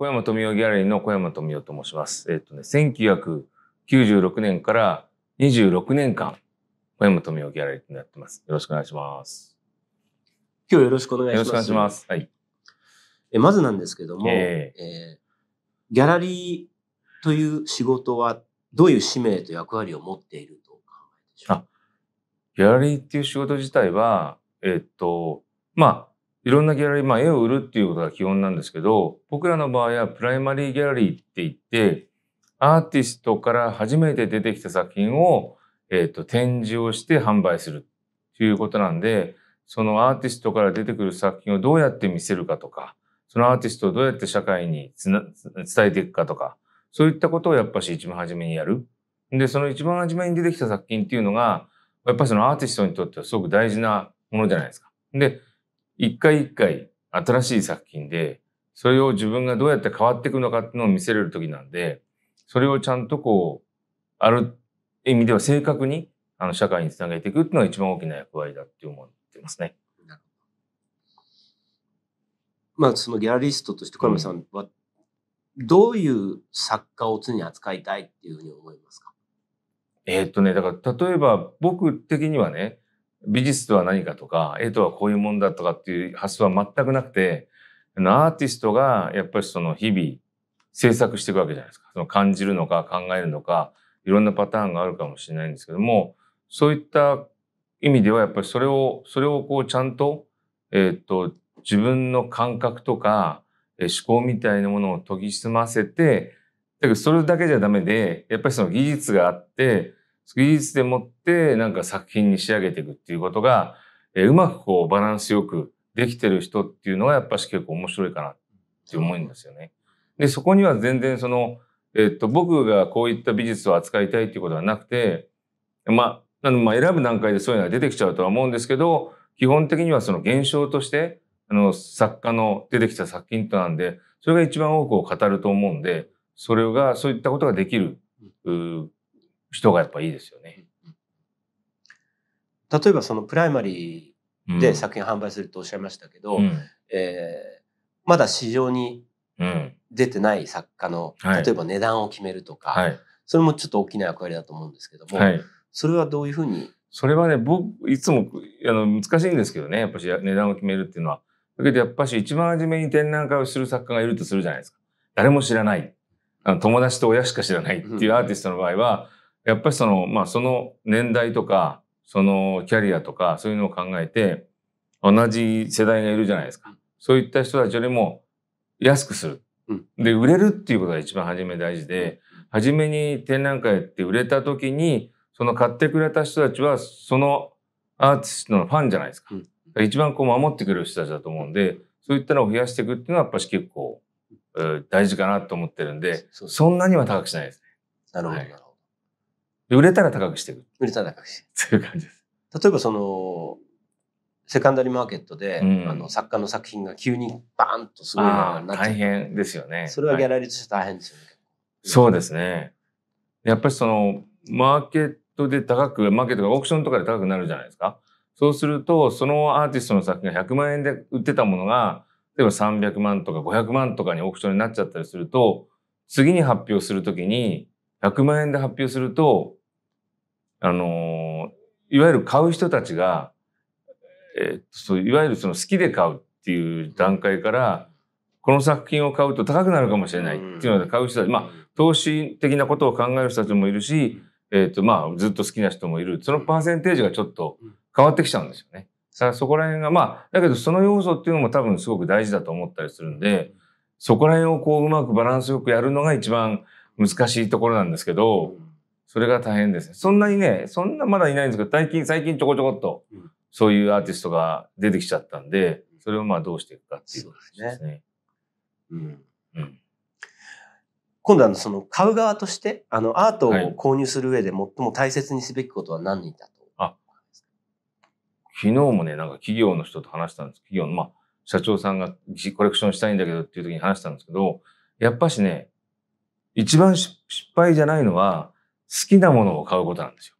小山富雄ギャラリーの小山富雄と申します。えっ、ー、とね、1996年から26年間、小山富雄ギャラリーとやってます。よろしくお願いします。今日よろしくお願いします。よろしくお願いします。はい。えまずなんですけども、えー、えー、ギャラリーという仕事はどういう使命と役割を持っていると考えでしょうかギャラリーっていう仕事自体は、えっ、ー、と、まあ、いろんなギャラリー、まあ、絵を売るっていうことが基本なんですけど、僕らの場合はプライマリーギャラリーって言って、アーティストから初めて出てきた作品を、えっ、ー、と、展示をして販売するということなんで、そのアーティストから出てくる作品をどうやって見せるかとか、そのアーティストをどうやって社会につな伝えていくかとか、そういったことをやっぱし一番初めにやる。で、その一番初めに出てきた作品っていうのが、やっぱりそのアーティストにとってはすごく大事なものじゃないですか。で、一回一回新しい作品で、それを自分がどうやって変わっていくのかっていうのを見せれる時なんで、それをちゃんとこう、ある意味では正確にあの社会につなげていくっていうのが一番大きな役割だって思ってますね。まあ、そのギャラリストとして小山さんは、どういう作家を常に扱いたいっていうふうに思いますか、うん、えー、っとね、だから例えば僕的にはね、美術とは何かとか、絵とはこういうもんだとかっていう発想は全くなくて、アーティストがやっぱりその日々制作していくわけじゃないですか。その感じるのか考えるのか、いろんなパターンがあるかもしれないんですけども、そういった意味ではやっぱりそれを、それをこうちゃんと、えっ、と、自分の感覚とか、え思考みたいなものを研ぎ澄ませて、だけどそれだけじゃダメで、やっぱりその技術があって、技術でもってなんか作品に仕上げていくっていうことが、えうまくこうバランスよくできてる人っていうのはやっぱし結構面白いかなって思うんですよね。で、そこには全然その、えっと、僕がこういった美術を扱いたいっていうことはなくて、まあ、まあ、選ぶ段階でそういうのが出てきちゃうとは思うんですけど、基本的にはその現象として、あの、作家の出てきた作品となんで、それが一番多くを語ると思うんで、それが、そういったことができる、人がやっぱいいですよね。例えばそのプライマリーで作品販売するとおっしゃいましたけど、うん、えー、まだ市場に出てない作家の、うんはい、例えば値段を決めるとか、はい、それもちょっと大きな役割だと思うんですけども、はい、それはどういうふうにそれはね、僕、いつもあの難しいんですけどね、やっぱし値段を決めるっていうのは。だけどやっぱし一番初めに展覧会をする作家がいるとするじゃないですか。誰も知らない。あの友達と親しか知らないっていうアーティストの場合は、うんやっぱりその、まあ、その年代とか、そのキャリアとか、そういうのを考えて、同じ世代がいるじゃないですか。そういった人たちよりも安くする。で、売れるっていうことが一番初め大事で、初めに展覧会って売れた時に、その買ってくれた人たちは、そのアーティストのファンじゃないですか。一番こう守ってくれる人たちだと思うんで、そういったのを増やしていくっていうのはやっぱし結構、大事かなと思ってるんで、そんなには高くしないですね。なるほど。売れたら高くしていく。売れたら高くしてそういう感じです。例えばその、セカンダリーマーケットで、うん、あの作家の作品が急にバーンとすごいなっ大変ですよね。それはギャラリーとして大変ですよね。はい、そうですね。やっぱりその、マーケットで高く、マーケットがオークションとかで高くなるじゃないですか。そうすると、そのアーティストの作品が100万円で売ってたものが、例えば300万とか500万とかにオークションになっちゃったりすると、次に発表するときに、100万円で発表すると、あのいわゆる買う人たちが、えー、そういわゆるその好きで買うっていう段階からこの作品を買うと高くなるかもしれないっていうので買う人たち、まあ、投資的なことを考える人たちもいるし、えーとまあ、ずっと好きな人もいるそのパーセンテージがちょっと変わってきちゃうんですよね。さあ、そこら辺がまあだけどその要素っていうのも多分すごく大事だと思ったりするんでそこら辺をこううまくバランスよくやるのが一番難しいところなんですけど。それが大変ですそんなにね、そんなまだいないんですけど、最近、最近ちょこちょこっと、そういうアーティストが出てきちゃったんで、それをまあどうしていくかっていうことですね。うん。うん。今度はその買う側として、あのアートを購入する上で最も大切にすべきことは何だと、はい、昨日もね、なんか企業の人と話したんです。企業の、まあ、社長さんがコレクションしたいんだけどっていう時に話したんですけど、やっぱしね、一番失敗じゃないのは、好きなものを買うことなんですよ。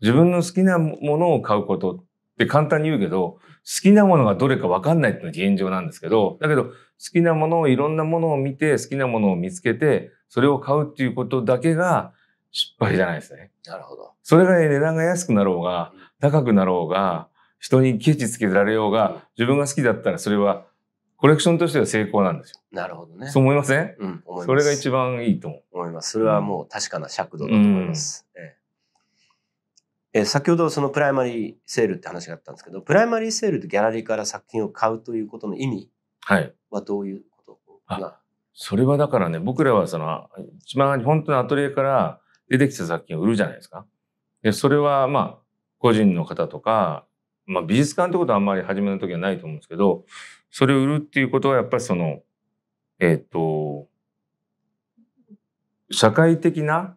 自分の好きなものを買うことって簡単に言うけど、好きなものがどれか分かんないっていうのが現状なんですけど、だけど好きなものをいろんなものを見て、好きなものを見つけて、それを買うっていうことだけが失敗じゃないですね。なるほど。それが、ね、値段が安くなろうが、高くなろうが、人にケチつけられようが、自分が好きだったらそれはコレクションとしては成功なんですよ。なるほどね。そう思いませんうん、思います。それが一番いいと思う。思います。それはもう確かな尺度だと思います。うん、ええ先ほどそのプライマリーセールって話があったんですけど、プライマリーセールでギャラリーから作品を買うということの意味はどういうことかはい、それはだからね、僕らはその、一番本当にアトリエから出てきた作品を売るじゃないですか。で、それはまあ、個人の方とか、まあ、美術館ってことはあんまり始めの時はないと思うんですけど、それを売るっていうことはやっぱりそのえっ、ー、と社会的な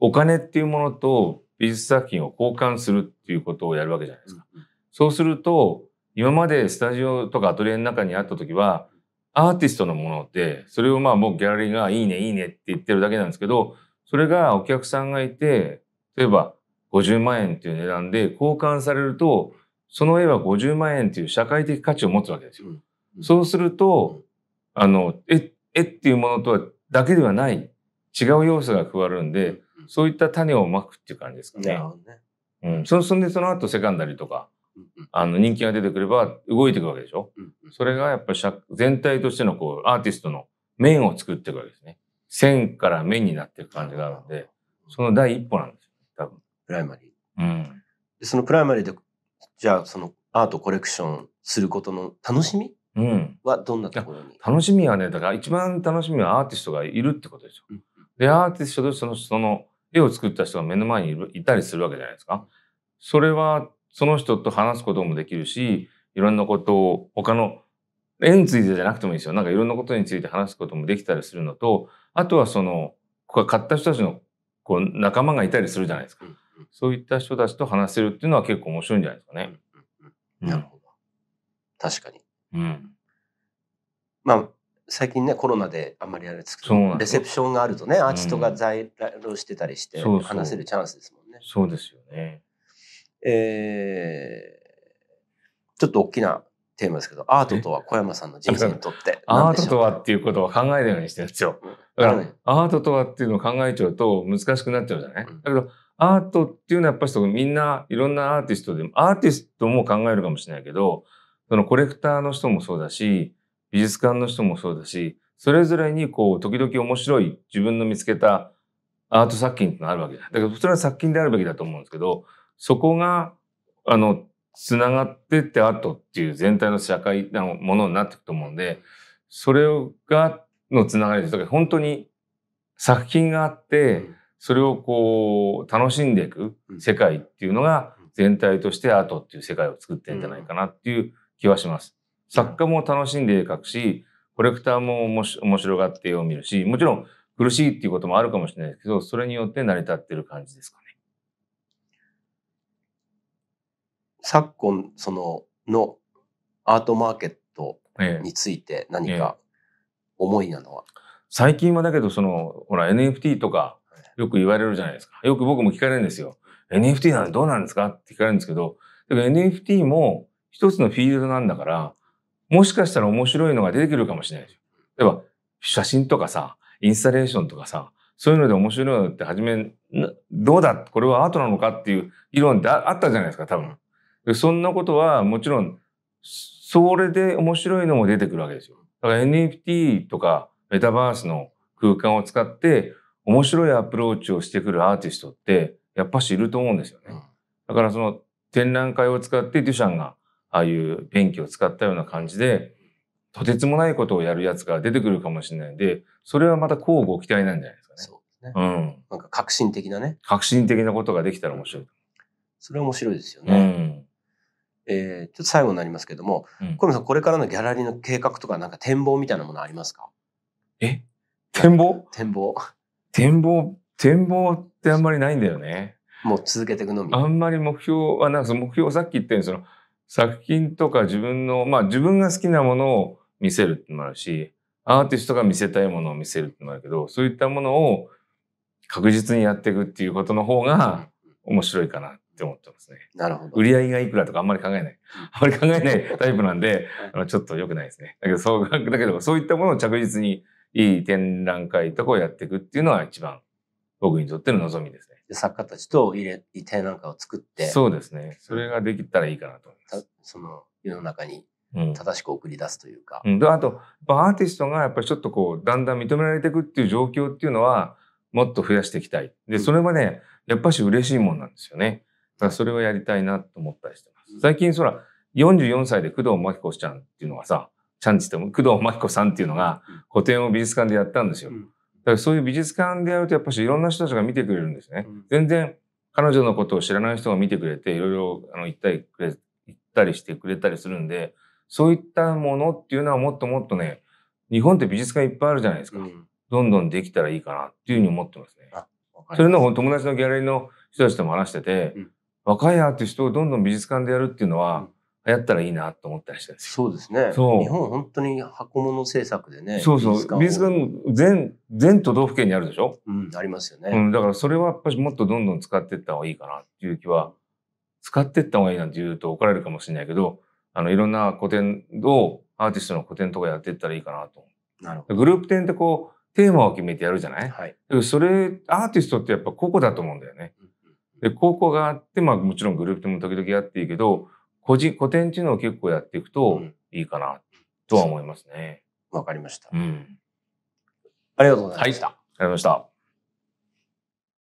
お金っていうものと美術作品を交換するっていうことをやるわけじゃないですか。そうすると今までスタジオとかアトリエの中にあった時はアーティストのものでそれをまあもうギャラリーが「いいねいいね」って言ってるだけなんですけどそれがお客さんがいて例えば50万円っていう値段で交換されるとその絵は50万円という社会的価値を持つわけですよ。そうすると、あの、絵、絵っていうものとは、だけではない、違う要素が加わるんで、そういった種をまくっていう感じですかね。なるほどね。うん。そ、そんでその後セカンダリーとか、あの、人気が出てくれば動いていくわけでしょ。それがやっぱ全体としてのこう、アーティストの面を作っていくわけですね。線から面になっていく感じがあるんで、その第一歩なんですよ、多分。プライマリー。うん。でそのプライマリーでじゃあそのアートコレクションすることの楽しみはどんなところに、うん、楽しみはねだから一番楽しみはアーティストがいるってことでしょ。うん、でアーティストとそのその絵を作った人が目の前にいたりするわけじゃないですか。それはその人と話すこともできるしいろんなことを他の絵についてじゃなくてもいいですよなんかいろんなことについて話すこともできたりするのとあとはその買った人たちのこう仲間がいたりするじゃないですか。うんそういった人たちと話せるっていうのは結構面白いんじゃないですかね。なるほど。確かに。うん。まあ、最近ね、コロナであんまりあれですけど、レセプションがあるとね、アーティストが在来してたりして、話せるチャンスですもんね。そうですよね。えー、ちょっと大きなテーマですけど、アートとは小山さんの人生にとって、アートとはっていうことを考えるようにしてるんですよ。だから、アートとはっていうのを考えちゃうと難しくなっちゃうじゃない、うん、だけど、アートっていうのはやっぱりそのみんないろんなアーティストでも、アーティストも考えるかもしれないけど、そのコレクターの人もそうだし、美術館の人もそうだし、それぞれにこう、時々面白い自分の見つけたアート作品ってのがあるわけだ。だけど、それは作品であるべきだと思うんですけど、そこが、あの、つながってってアートっていう全体の社会のものになっていくと思うんで、それが、のつながりです。だから本当に作品があって、うんそれをこう楽しんでいく世界っていうのが全体としてアートっていう世界を作ってんじゃないかなっていう気はします。作家も楽しんで描くし、コレクターも面白がって絵を見るし、もちろん苦しいっていうこともあるかもしれないですけど、それによって成り立ってる感じですかね。昨今、その、のアートマーケットについて何か思いなのは、えええ、最近はだけど、その、ほら NFT とか、よく言われるじゃないですか。よく僕も聞かれるんですよ。NFT なんてどうなんですかって聞かれるんですけど、NFT も一つのフィールドなんだから、もしかしたら面白いのが出てくるかもしれないですよ。例えば、写真とかさ、インスタレーションとかさ、そういうので面白いのって初め、どうだこれはアートなのかっていう議論ってあったじゃないですか、多分。でそんなことはもちろん、それで面白いのも出てくるわけですよ。だから NFT とかメタバースの空間を使って面白いアプローチをしてくるアーティストってやっぱしいると思うんですよね。だからその展覧会を使ってデュシャンがああいうペンキを使ったような感じでとてつもないことをやるやつが出てくるかもしれないんでそれはまた交互期待なんじゃないですかね。そうですね。うん。なんか革新的なね。革新的なことができたら面白い。それは面白いですよね。うんえー、ちょっと最後になりますけども、小、う、宮、さん、これからのギャラリーの計画とか、なんか展望みたいなものありますかえ展望展望。展望、展望ってあんまりないんだよね。もう続けていくのみ。あんまり目標は、なんかその目標さっき言ったように、その作品とか自分の、まあ自分が好きなものを見せるってのもあるし、アーティストが見せたいものを見せるってのもあるけど、そういったものを確実にやっていくっていうことの方が面白いかなって思ってますね。なるほど。売り上げがいくらとかあんまり考えない。あんまり考えないタイプなんで、あのちょっと良くないですね。だけど、そう、だけどそういったものを着実にいい展覧会とかをやっていくっていうのは一番僕にとっての望みですね。作家たちと入れなんかを作ってそうですねそれができたらいいかなと思います。その世の中に正しく送り出すというか。うん、あとアーティストがやっぱりちょっとこうだんだん認められていくっていう状況っていうのはもっと増やしていきたい。でそれはねやっぱし嬉しいもんなんですよね。だからそれをやりたいなと思ったりしてます。最近そら44歳で工藤真紀子ちゃんっていうのがさちゃんちって工藤真紀子さんっていうのが、うん個展を美術館でやったんですよ。だからそういう美術館でやるとやっぱしいろんな人たちが見てくれるんですね。全然彼女のことを知らない人が見てくれていろいろあの行ったりくれ行ったりしてくれたりするんでそういったものっていうのはもっともっとね日本って美術館いっぱいあるじゃないですか、うん、どんどんできたらいいかなっていうふうに思ってますね。それの友達のギャラリーの人たちとも話してて、うん、若いアーティストをどんどん美術館でやるっていうのは、うん流行ったらいいなと思ったりしてそうですね。そう日本本当に箱物政策でね。そうそう。美術館全全都道府県にあるでしょ。うん、ありますよね。うん、だからそれはやっぱりもっとどんどん使っていった方がいいかなっていう気は使っていった方がいいなんて言うと怒られるかもしれないけど、あのいろんな古典をアーティストの古典とかやっていったらいいかなと。なるほど。グループ展ってこうテーマを決めてやるじゃない。はい。それアーティストってやっぱ個々だと思うんだよね。で、個々があって、まあもちろんグループ展も時々やっていいけど、個人、古典っていうのを結構やっていくといいかなとは思いますね。わ、うん、かりました、うん。ありがとうございました。はい、ありがとうございました。